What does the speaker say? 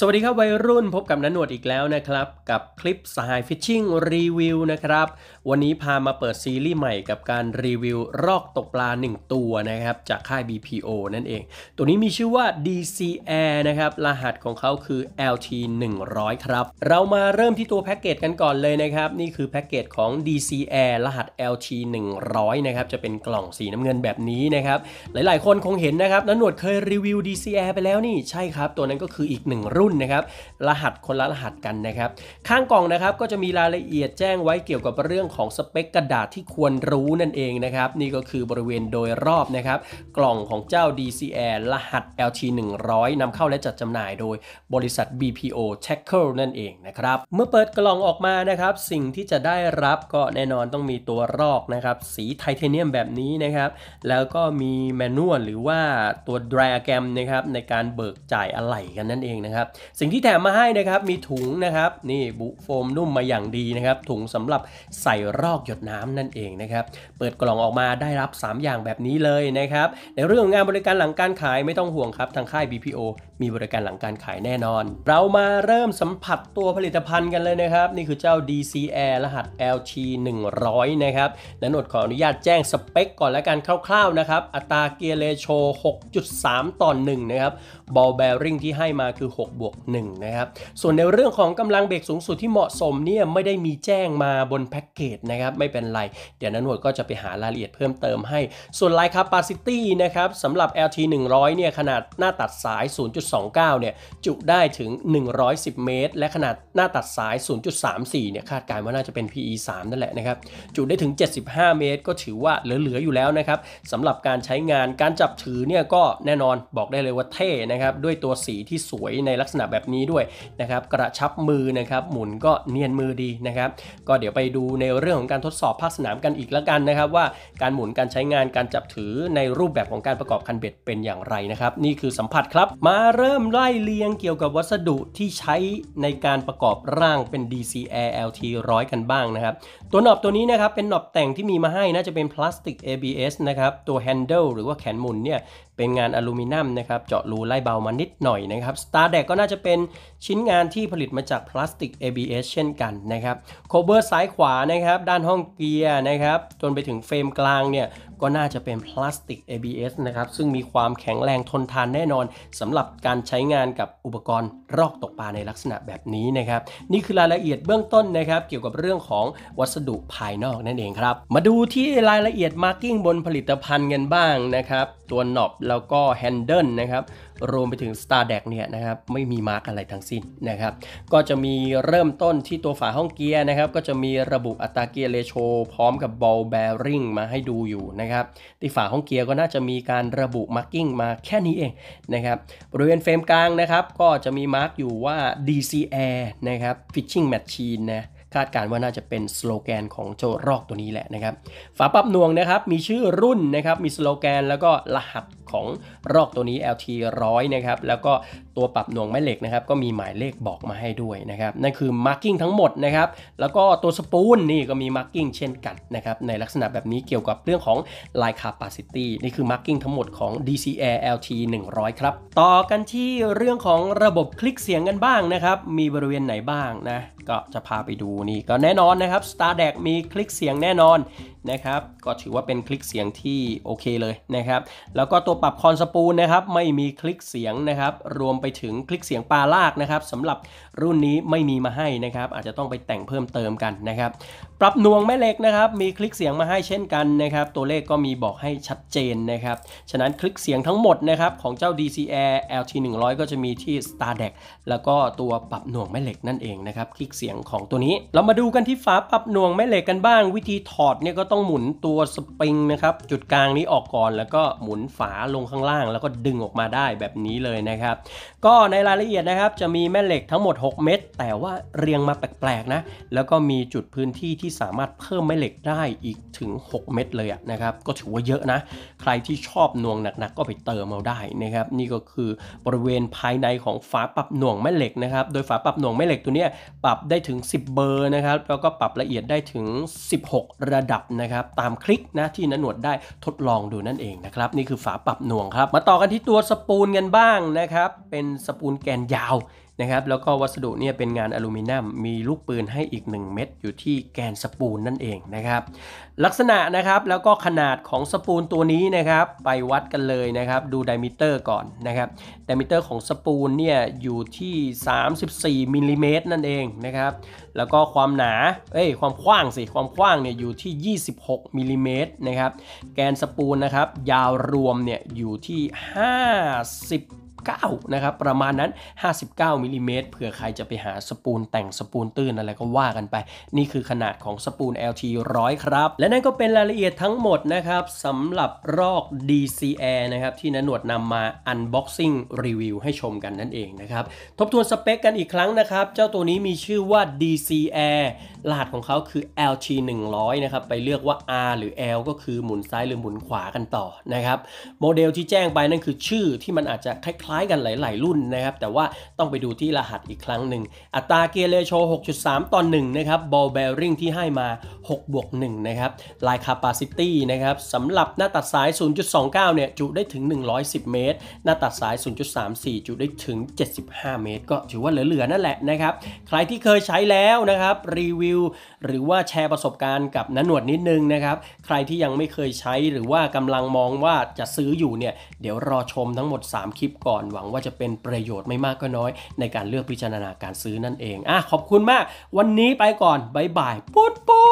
สวัสดีครับวัยรุ่นพบกับนันนวดอีกแล้วนะครับ กับคลิปสายฟิชชิ่งรีวิวนะครับ วันนี้พามาเปิดซีรีส์ใหม่กับการรีวิวรอกตกปลา 1 ตัวนะครับ จากค่าย BPO นั่นเอง ตัวนี้มีชื่อว่า DCR นะครับ รหัสของเขาคือ LT 100ครับ เรามาเริ่มที่ตัวแพ็กเกจกันก่อนเลยนะครับ นี่คือแพ็กเกจของ DCR รหัส LT 100นะครับจะเป็นกล่องสีน้ำเงินแบบนี้นะครับหลายๆ คนคงเห็นนะครับนันนวดเคยรีวิว DCR ไปแล้วนี่ใช่ครับตัวนั้นก็คืออีก1รุ่นุ่นนะครับ รหัสคนละรหัสกันนะครับ ข้างกล่องนะครับก็จะมีรายละเอียดแจ้งไว้เกี่ยวกับเรื่องของสเปคกระดาษที่ควรรู้นั่นเองนะครับ นี่ก็คือบริเวณโดยรอบนะครับ กล่องของเจ้า DCR รหัส LT 100นำเข้าและจัดจำหน่ายโดยบริษัท BPO t a c k e r นั่นเองนะครับ เมื่อเปิดกล่องออกมานะครับ สิ่งที่จะได้รับก็แน่นอนต้องมีตัวรอกนะครับสีไทเทเนียมแบบนี้นะครับ แล้วก็มีแมนนวลหรือว่าตัวดรแกรมนะครับในการเบิกจ่ายอะไหล่กันนั่นเองนะครับสิ่งที่แถมมาให้นะครับ มีถุงนะครับ นี่บุโฟมนุ่มมาอย่างดีนะครับ ถุงสำหรับใส่รอกหยดน้ำนั่นเองนะครับ เปิดกล่องออกมาได้รับ 3 อย่างแบบนี้เลยนะครับ ในเรื่องงานบริการหลังการขายไม่ต้องห่วงครับ ทางค่าย BPO มีบริการหลังการขายแน่นอน เรามาเริ่มสัมผัสตัวผลิตภัณฑ์กันเลยนะครับ นี่คือเจ้า DC Air รหัส LT 100นะครับนันนดขออนุญาตแจ้งสเปค ก่อนและการคร่าวๆนะครับ อัตราเกียร์เลโช6.3ต่อ1นะครับบอลแบริ่งที่ให้มาคือ 6บวก1นะครับ ส่วนในเรื่องของกำลังเบรกสูงสุดที่เหมาะสมเนี่ยไม่ได้มีแจ้งมาบนแพ็กเกจนะครับไม่เป็นไร เดี๋ยวนันหนวดก็จะไปหารายละเอียดเพิ่มเติมให้ ส่วนไลค์คาปาซิตี้นะครับสำหรับ LT 100เนี่ยขนาดหน้าตัดสาย 0.29เนี่ยจุได้ถึง 110 เมตร และขนาดหน้าตัดสาย 0.34เนี่ยคาดการณ์ว่าน่าจะเป็น PE 3นั่นแหละนะครับจุได้ถึง 75 เมตร ก็ถือว่าเหลือ ๆ อยู่แล้วนะครับสำหรับการใช้งานการจับถือเนี่ยก็แน่นอนบอกได้เลยว่าเท่นะครับด้วยตัวสีที่สวยในลัลักษณะแบบนี้ด้วยนะครับ กระชับมือนะครับ หมุนก็เนียนมือดีนะครับ ก็เดี๋ยวไปดูในเรื่องของการทดสอบภาคสนามกันอีกแล้วกันนะครับว่าการหมุนการใช้งานการจับถือในรูปแบบของการประกอบคันเบ็ดเป็นอย่างไรนะครับนี่คือสัมผัสครับ มาเริ่มไล่เลียงเกี่ยวกับวัสดุที่ใช้ในการประกอบร่างเป็น DC Air LT 100กันบ้างนะครับตัวหนอบตัวนี้นะครับเป็นหนอบแต่งที่มีมาให้นะจะเป็นพลาสติก ABS นะครับตัวแฮนเดิลหรือว่าแขนหมุนเนี่ยเป็นงานอลูมิเนียมนะครับ เจาะรูไล่เบามานิดหน่อยนะครับ Star d e c ก็น่าจะเป็นชิ้นงานที่ผลิตมาจากพลาสติก ABS เช่นกันนะครับโคเบอร์ซ้ายขวานะครับ ด้านห้องเกียร์นะครับจนไปถึงเฟรมกลางเนี่ยก็น่าจะเป็นพลาสติก ABS นะครับซึ่งมีความแข็งแรงทนทานแน่นอนสำหรับการใช้งานกับอุปกรณ์รอกตกปลาในลักษณะแบบนี้นะครับนี่คือรายละเอียดเบื้องต้นนะครับเกี่ยวกับเรื่องของวัสดุภายนอกนั่นเองครับมาดูที่รายละเอียดมาร์กิ้งบนผลิตภัณฑ์กันบ้างนะครับตัวหนอบแล้วก็แฮนเดิลนะครับรวมไปถึง s t a r d e c เนี่ยนะครับไม่มีมาร์กอะไรทั้งสิ้นนะครับก็จะมีเริ่มต้นที่ตัวฝาห้องเกียร์นะครับก็จะมีระบุอัตราเกียร์เรโชพร้อมกับบอลแบริ่งมาให้ดูอยู่นะครับที่ฝาห้องเกียร์ก็น่าจะมีการระบุมาร์กิ้งมาแค่นี้เองนะครับบริเวณเฟรมกลางนะครับก็จะมีมาร์กอยู่ว่า DC Air นะครับ Fishing Machine นะคาดการว่าน่าจะเป็นสโลแกนของโจรอกตัวนี้แหละนะครับฝาปรับนวงนะครับมีชื่อรุ่นนะครับมีสโลแกนแล้วก็รหัสของรอกตัวนี้ LT 100นะครับ แล้วก็ตัวปรับหน่วงแม่เหล็กนะครับ ก็มีหมายเลขบอกมาให้ด้วยนะครับ นั่นคือ marking ทั้งหมดนะครับ แล้วก็ตัวสปูนนี่ก็มี marking เช่นกันนะครับ ในลักษณะแบบนี้เกี่ยวกับเรื่องของ line capacity นี่คือ marking ทั้งหมดของ DCA LT 100ครับ ต่อกันที่เรื่องของระบบคลิกเสียงกันบ้างนะครับ มีบริเวณไหนบ้างนะ ก็จะพาไปดูนี่ ก็แน่นอนนะครับ s t a r d e c มีคลิกเสียงแน่นอนนะครับก็ถือว่าเป็นคลิกเสียงที่โอเคเลยนะครับ แล้วก็ตัวปรับคอนสปูลนะครับไม่มีคลิกเสียงนะครับ รวมไปถึงคลิกเสียงปลาลากนะครับสำหรับรุ่นนี้ไม่มีมาให้นะครับ อาจจะต้องไปแต่งเพิ่มเติมกันนะครับปรับนวงแม่เหล็กนะครับมีคลิกเสียงมาให้เช่นกันนะครับตัวเลขก็มีบอกให้ชัดเจนนะครับฉะนั้นคลิกเสียงทั้งหมดนะครับของเจ้า DCR LT 100ก็จะมีที่ Star d e c k แล้วก็ตัวปรับหน่วงแม่เหล็กนั่นเองนะครับคลิกเสียงของตัวนี้ เรามาดูกันที่ฝาปรับหน่วงแม่เหล็กกันบ้าง วิธีถอดเนี่ยก็ต้องหมุนตัวสปริงนะครับจุดกลางนี้ออกก่อน แล้วก็หมุนฝาลงข้างล่าง แล้วก็ดึงออกมาได้แบบนี้เลยนะครับก็ในรายละเอียดนะครับจะมีแม่เหล็กทั้งหมด 6 เม็ดแต่ว่าเรียงมาแปลกๆนะแล้วก็มีจุดพื้นที่ที่ที่สามารถเพิ่มแม่เหล็กได้อีกถึง 6 เม็ดเลยนะครับก็ถือว่าเยอะนะ ใครที่ชอบน่วงหนักๆก็ไปเติมเอาได้นะครับนี่ก็คือบริเวณภายในของฝาปรับหน่วงแม่เหล็กนะครับโดยฝาปรับหน่วงแม่เหล็กตัวนี้ปรับได้ถึง 10 เบอร์นะครับแล้วก็ปรับละเอียดได้ถึง 16 ระดับนะครับตามคลิกนะที่นันหนวดได้ทดลองดูนั่นเองนะครับนี่คือฝาปรับหน่วงครับมาต่อกันที่ตัวสปูนกันบ้างนะครับเป็นสปูนแกนยาวนะครับแล้วก็วัสดุเนี่ยเป็นงานอลูมิเนียมมีลูกปืนให้อีก 1 เม็ดอยู่ที่แกนสปูลนั่นเองนะครับลักษณะนะครับแล้วก็ขนาดของสปูลตัวนี้นะครับไปวัดกันเลยนะครับดูไดมิเตอร์ก่อนนะครับไดมิเตอร์ของสปูลเนี่ยอยู่ที่ 34มิลลิเมตรนั่นเองนะครับแล้วก็ความหนาเอ้ยความกว้างสิความกว้างเนี่ยอยู่ที่ 26มิลลิเมตรนะครับแกนสปูลนะครับ ยาวรวมเนี่ยอยู่ที่50 59นะครับ ประมาณนั้น 59มิลิเมตรเผื่อใครจะไปหาสปูนแต่งสปูนตื้นอะไรก็ว่ากันไป นี่คือขนาดของสปูน LT 100ครับ และนั่นก็เป็นรายละเอียดทั้งหมดนะครับสำหรับรอก DCR นะครับที่นันหนวดนำมา Unboxing Review ให้ชมกันนั่นเองนะครับทบทวนสเปคกันอีกครั้งนะครับเจ้าตัวนี้มีชื่อว่า DCR รหัสของเขาคือ LT 100นะครับไปเลือกว่า R หรือ L ก็คือหมุนซ้ายหรือหมุนขวากันต่อนะครับโมเดลที่แจ้งไปนั่นคือชื่อที่มันอาจจะคล้ายล้ายกันหลาย ๆ รุ่นนะครับ แต่ว่าต้องไปดูที่รหัสอีกครั้งหนึ่งอัตราเกเรโช6.3ต่อ1นะครับบอลแบริ่งที่ให้มา 6 บวก 1 นะครับลายคาปาซิตี้นะครับสำหรับหน้าตัดสาย 0.29 เนี่ยจุได้ถึง 110 เมตร หน้าตัดสาย 0.34 จุได้ถึง 75 เมตร ก็ถือว่าเหลือๆนั่นแหละนะครับ ใครที่เคยใช้แล้วนะครับ รีวิวหรือว่าแชร์ประสบการณ์กับนันหนวดนิดนึงนะครับใครที่ยังไม่เคยใช้หรือว่ากำลังมองว่าจะซื้ออยู่เนี่ยเดี๋ยวรอชมทั้งหมด 3 คลิปก่อนหวังว่าจะเป็นประโยชน์ไม่มากก็น้อย ในการเลือกพิจารณาการซื้อนั่นเองอ่ะขอบคุณมาก วันนี้ไปก่อนบาย บาย ปุ๊ดปุ๊